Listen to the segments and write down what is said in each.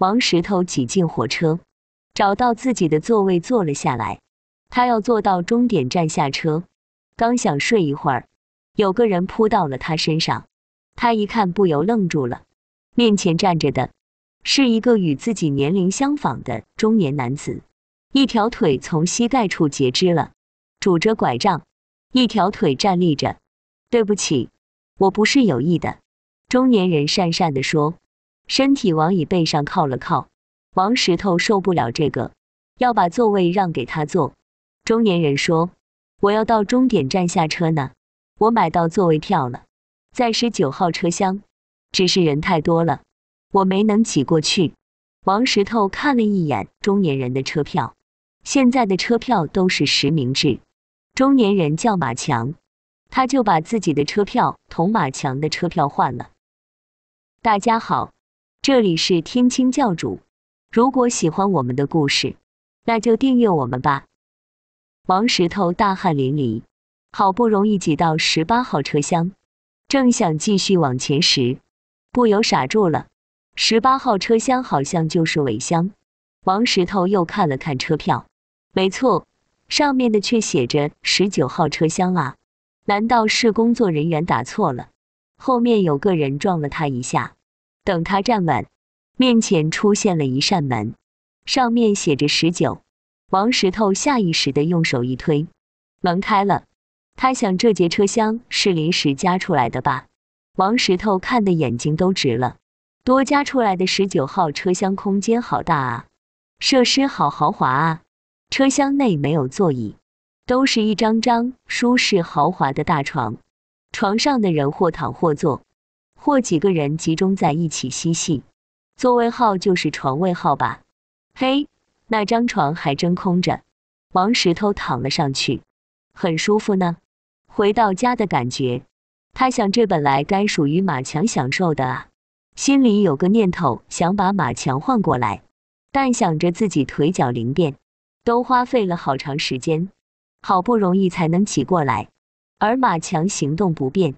王石头挤进火车，找到自己的座位坐了下来。他要坐到终点站下车，刚想睡一会儿，有个人扑到了他身上。他一看，不由愣住了。面前站着的，是一个与自己年龄相仿的中年男子，一条腿从膝盖处截肢了，拄着拐杖，一条腿站立着。对不起，我不是有意的。”中年人讪讪地说。身体往椅背上靠了靠，王石头受不了这个，要把座位让给他坐。中年人说：“我要到终点站下车呢，我买到座位票了，在十九号车厢，只是人太多了，我没能挤过去。”王石头看了一眼中年人的车票，现在的车票都是实名制。中年人叫马强，他就把自己的车票同马强的车票换了。大家好。这里是天青教主。如果喜欢我们的故事，那就订阅我们吧。王石头大汗淋漓，好不容易挤到十八号车厢，正想继续往前时，不由傻住了。十八号车厢好像就是尾箱。王石头又看了看车票，没错，上面的却写着十九号车厢啊！难道是工作人员打错了？后面有个人撞了他一下。等他站稳，面前出现了一扇门，上面写着“十九”。王石头下意识地用手一推，门开了。他想，这节车厢是临时加出来的吧？王石头看的眼睛都直了，多加出来的十九号车厢空间好大啊，设施好豪华啊！车厢内没有座椅，都是一张张舒适豪华的大床，床上的人或躺或坐。或几个人集中在一起嬉戏，座位号就是床位号吧？嘿，那张床还真空着。王石头躺了上去，很舒服呢。回到家的感觉，他想这本来该属于马强享受的啊。心里有个念头，想把马强换过来，但想着自己腿脚灵便，都花费了好长时间，好不容易才能起过来，而马强行动不便。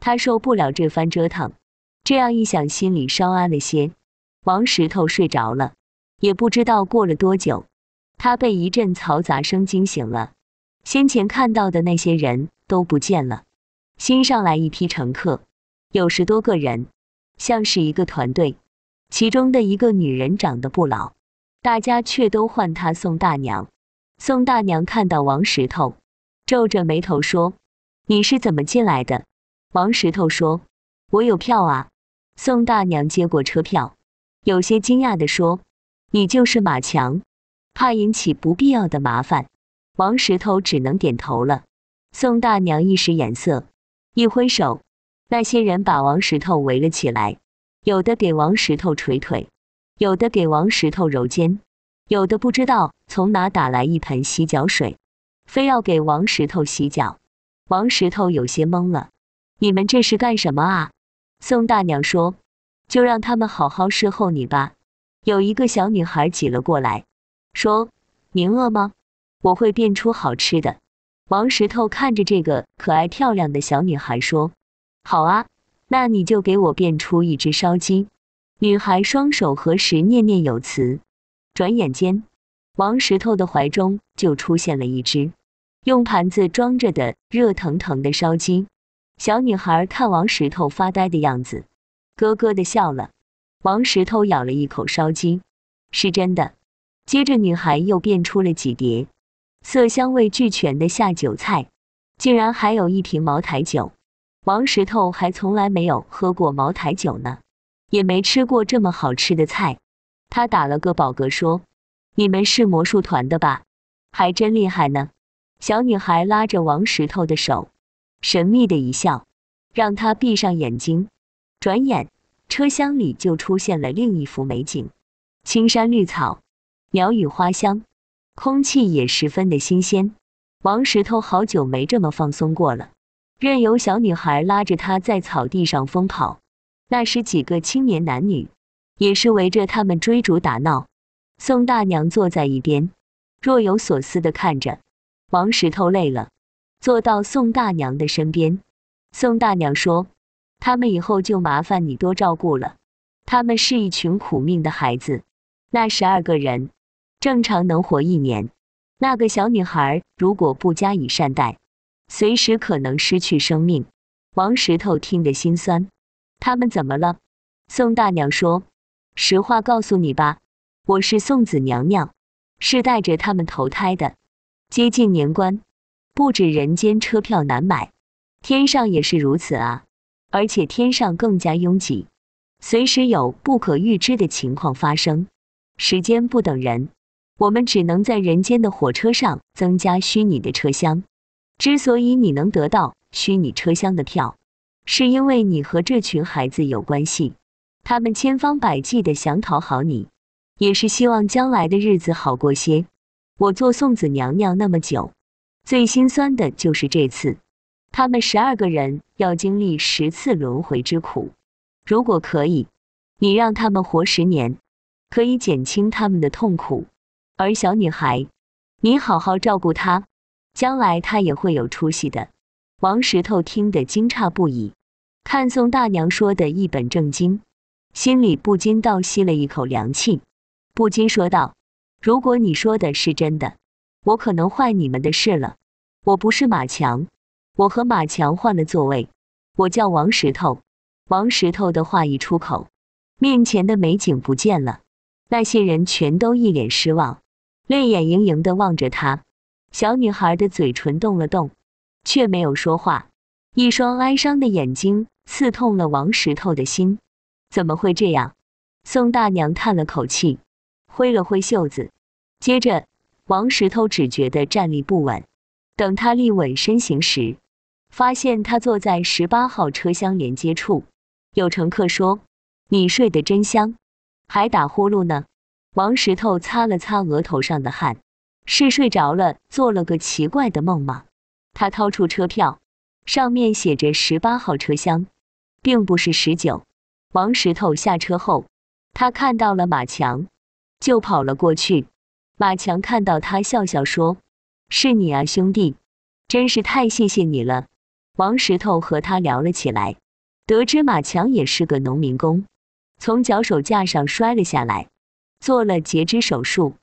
他受不了这番折腾，这样一想，心里稍安了些。王石头睡着了，也不知道过了多久，他被一阵嘈杂声惊醒了。先前看到的那些人都不见了，新上来一批乘客，有十多个人，像是一个团队。其中的一个女人长得不老，大家却都唤她宋大娘。宋大娘看到王石头，皱着眉头说：“你是怎么进来的？”王石头说：“我有票啊。”宋大娘接过车票，有些惊讶地说：“你就是马强？”怕引起不必要的麻烦，王石头只能点头了。宋大娘一使眼色，一挥手，那些人把王石头围了起来，有的给王石头捶腿，有的给王石头揉肩，有的不知道从哪打来一盆洗脚水，非要给王石头洗脚。王石头有些懵了。你们这是干什么啊？宋大娘说：“就让他们好好侍候你吧。”有一个小女孩挤了过来，说：“您饿吗？我会变出好吃的。”王石头看着这个可爱漂亮的小女孩说：“好啊，那你就给我变出一只烧鸡。”女孩双手合十，念念有词。转眼间，王石头的怀中就出现了一只用盘子装着的热腾腾的烧鸡。小女孩看王石头发呆的样子，咯咯的笑了。王石头咬了一口烧鸡，是真的。接着，女孩又变出了几碟色香味俱全的下酒菜，竟然还有一瓶茅台酒。王石头还从来没有喝过茅台酒呢，也没吃过这么好吃的菜。他打了个饱嗝说：“你们是魔术团的吧？还真厉害呢。”小女孩拉着王石头的手。神秘的一笑，让他闭上眼睛。转眼，车厢里就出现了另一幅美景：青山绿草，鸟语花香，空气也十分的新鲜。王石头好久没这么放松过了，任由小女孩拉着他在草地上疯跑。那时几个青年男女，也是围着他们追逐打闹。宋大娘坐在一边，若有所思的看着。王石头累了。坐到宋大娘的身边，宋大娘说：“他们以后就麻烦你多照顾了。他们是一群苦命的孩子，那十二个人正常能活一年。那个小女孩如果不加以善待，随时可能失去生命。”王石头听得心酸。他们怎么了？宋大娘说：“实话告诉你吧，我是送子娘娘，是带着他们投胎的。接近年关。”不止人间车票难买，天上也是如此啊！而且天上更加拥挤，随时有不可预知的情况发生，时间不等人，我们只能在人间的火车上增加虚拟的车厢。之所以你能得到虚拟车厢的票，是因为你和这群孩子有关系，他们千方百计的想讨好你，也是希望将来的日子好过些。我做送子娘娘那么久。最心酸的就是这次，他们十二个人要经历十次轮回之苦。如果可以，你让他们活十年，可以减轻他们的痛苦。而小女孩，你好好照顾她，将来她也会有出息的。王石头听得惊诧不已，看宋大娘说的一本正经，心里不禁倒吸了一口凉气，不禁说道：“如果你说的是真的，我可能坏你们的事了。”我不是马强，我和马强换了座位。我叫王石头。王石头的话一出口，面前的美景不见了，那些人全都一脸失望，泪眼盈盈的望着他。小女孩的嘴唇动了动，却没有说话。一双哀伤的眼睛刺痛了王石头的心。怎么会这样？宋大娘叹了口气，挥了挥袖子。接着，王石头只觉得站立不稳。等他立稳身形时，发现他坐在十八号车厢连接处。有乘客说：“你睡得真香，还打呼噜呢。”王石头擦了擦额头上的汗，是睡着了，做了个奇怪的梦吗？他掏出车票，上面写着十八号车厢，并不是十九。王石头下车后，他看到了马强，就跑了过去。马强看到他，笑笑说。是你啊，兄弟，真是太谢谢你了。王石头和他聊了起来，得知马强也是个农民工，从脚手架上摔了下来，做了截肢手术。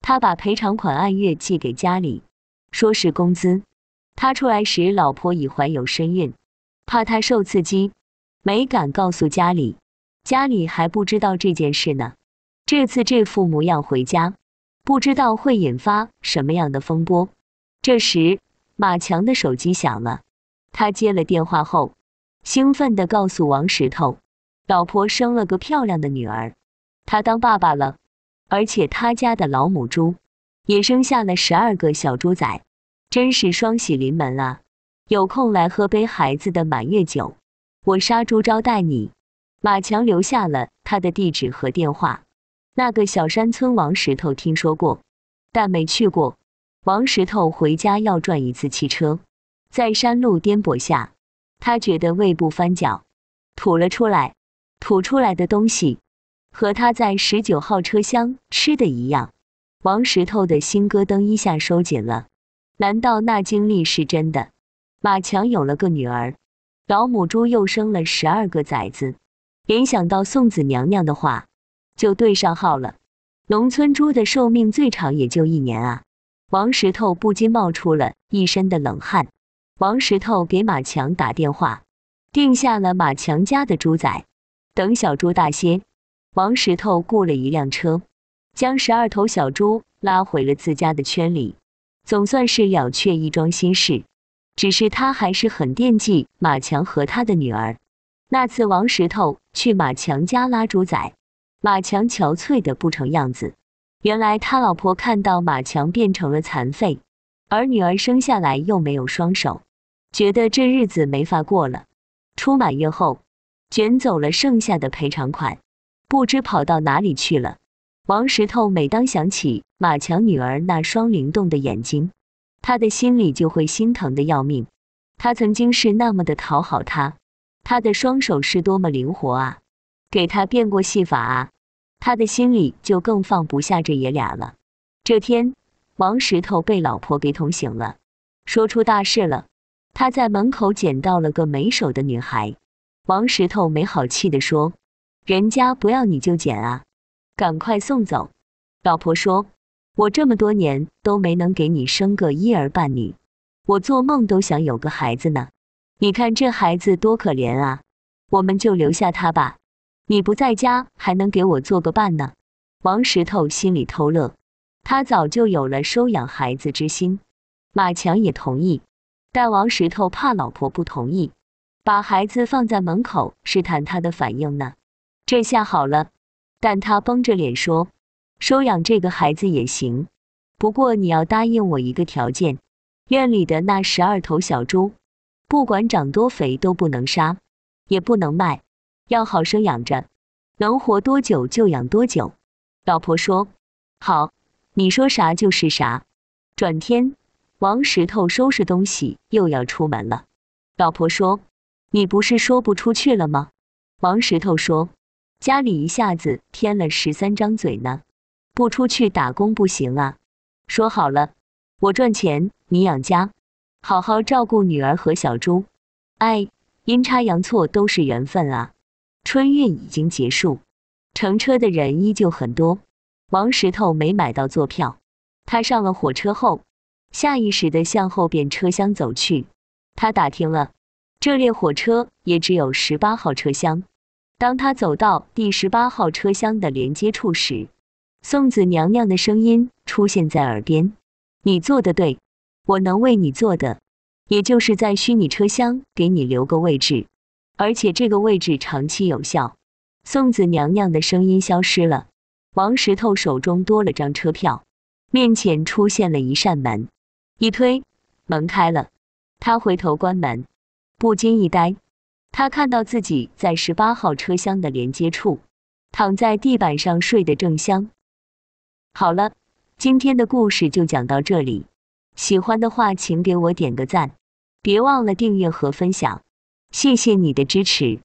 他把赔偿款按月寄给家里，说是工资。他出来时，老婆已怀有身孕，怕他受刺激，没敢告诉家里，家里还不知道这件事呢。这次这副模样回家，不知道会引发什么样的风波。这时，马强的手机响了，他接了电话后，兴奋地告诉王石头：“老婆生了个漂亮的女儿，他当爸爸了，而且他家的老母猪也生下了十二个小猪仔，真是双喜临门啊！有空来喝杯孩子的满月酒，我杀猪招待你。”马强留下了他的地址和电话。那个小山村王石头听说过，但没去过。王石头回家要转一次汽车，在山路颠簸下，他觉得胃部翻搅，吐了出来。吐出来的东西和他在十九号车厢吃的一样。王石头的心咯噔一下收紧了，难道那经历是真的？马强有了个女儿，老母猪又生了十二个崽子，联想到宋子娘娘的话，就对上号了。农村猪的寿命最长也就一年啊。王石头不禁冒出了一身的冷汗。王石头给马强打电话，定下了马强家的猪仔，等小猪大些，王石头雇了一辆车，将十二头小猪拉回了自家的圈里。总算是了却一桩心事。只是他还是很惦记马强和他的女儿。那次王石头去马强家拉猪仔，马强憔悴的不成样子。原来他老婆看到马强变成了残废，而女儿生下来又没有双手，觉得这日子没法过了。出满月后，卷走了剩下的赔偿款，不知跑到哪里去了。王石头每当想起马强女儿那双灵动的眼睛，他的心里就会心疼的要命。他曾经是那么的讨好他，他的双手是多么灵活啊，给他变过戏法啊。他的心里就更放不下这爷俩了。这天，王石头被老婆给捅醒了，说出大事了。他在门口捡到了个没手的女孩。王石头没好气地说：“人家不要你就捡啊，赶快送走。”老婆说：“我这么多年都没能给你生个一儿半女，我做梦都想有个孩子呢。你看这孩子多可怜啊，我们就留下他吧。”你不在家，还能给我做个伴呢。王石头心里偷乐，他早就有了收养孩子之心。马强也同意，但王石头怕老婆不同意，把孩子放在门口试探她的反应呢。这下好了，但他绷着脸说：“收养这个孩子也行，不过你要答应我一个条件：院里的那十二头小猪，不管长多肥都不能杀，也不能卖。”要好生养着，能活多久就养多久。老婆说：“好，你说啥就是啥。”转天，王石头收拾东西又要出门了。老婆说：“你不是说不出去了吗？”王石头说：“家里一下子添了十三张嘴呢，不出去打工不行啊。说好了，我赚钱你养家，好好照顾女儿和小猪。哎，阴差阳错都是缘分啊。”春运已经结束，乘车的人依旧很多。王石头没买到坐票，他上了火车后，下意识地向后边车厢走去。他打听了，这列火车也只有十八号车厢。当他走到第十八号车厢的连接处时，宋子娘娘的声音出现在耳边：“你做的对，我能为你做的，也就是在虚拟车厢给你留个位置。”而且这个位置长期有效。宋子娘娘的声音消失了，王石头手中多了张车票，面前出现了一扇门，一推门开了，他回头关门，不禁一呆，他看到自己在十八号车厢的连接处，躺在地板上睡得正香。好了，今天的故事就讲到这里，喜欢的话请给我点个赞，别忘了订阅和分享。谢谢你的支持。